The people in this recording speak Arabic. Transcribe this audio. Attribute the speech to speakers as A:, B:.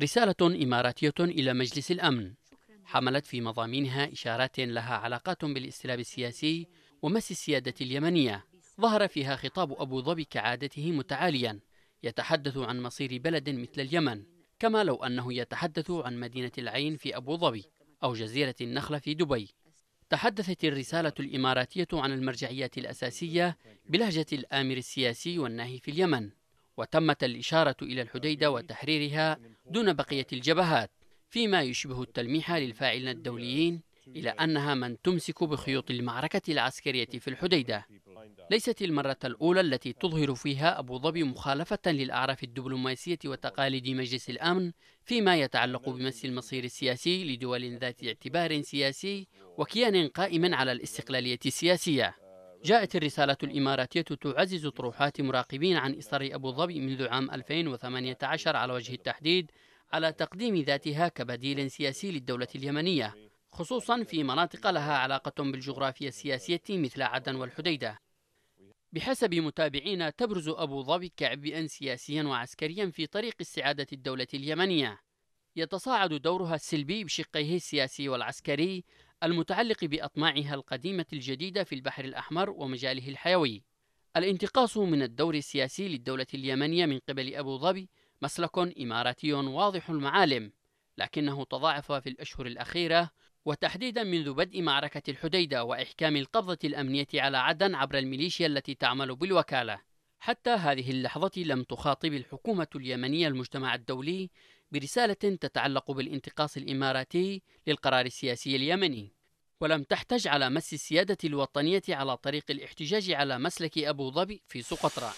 A: رسالة إماراتية إلى مجلس الأمن حملت في مضامينها إشارات لها علاقات بالاستلاب السياسي ومس السيادة اليمنية ظهر فيها خطاب أبو ظبي كعادته متعاليا يتحدث عن مصير بلد مثل اليمن كما لو أنه يتحدث عن مدينة العين في أبو ظبي أو جزيرة النخلة في دبي تحدثت الرسالة الإماراتية عن المرجعيات الأساسية بلهجة الآمر السياسي والناهي في اليمن وتمت الإشارة إلى الحديدة وتحريرها دون بقية الجبهات فيما يشبه التلميح للفاعلين الدوليين إلى أنها من تمسك بخيوط المعركة العسكرية في الحديدة ليست المرة الأولى التي تظهر فيها أبو ظبي مخالفة للأعراف الدبلوماسية وتقاليد مجلس الأمن فيما يتعلق بمس المصير السياسي لدول ذات اعتبار سياسي وكيان قائم على الاستقلالية السياسية جاءت الرسالة الإماراتية تعزز طروحات مراقبين عن إصرار أبو ظبي منذ عام 2018 على وجه التحديد على تقديم ذاتها كبديل سياسي للدولة اليمنية خصوصا في مناطق لها علاقة بالجغرافيا السياسية مثل عدن والحديدة بحسب متابعين تبرز أبو ظبي كعبئا سياسيا وعسكريا في طريق استعادة الدولة اليمنية يتصاعد دورها السلبي بشقيه السياسي والعسكري المتعلق بأطماعها القديمة الجديدة في البحر الأحمر ومجاله الحيوي. الانتقاص من الدور السياسي للدولة اليمنية من قبل أبو ظبي مسلك إماراتي واضح المعالم، لكنه تضاعف في الأشهر الأخيرة وتحديدا منذ بدء معركة الحديدة وإحكام القبضة الأمنية على عدن عبر الميليشيا التي تعمل بالوكالة. حتى هذه اللحظة لم تخاطب الحكومة اليمنية المجتمع الدولي برسالة تتعلق بالانتقاص الإماراتي للقرار السياسي اليمني ولم تحتج على مس السيادة الوطنية على طريق الاحتجاج على مسلك أبو ظبي في سقطرى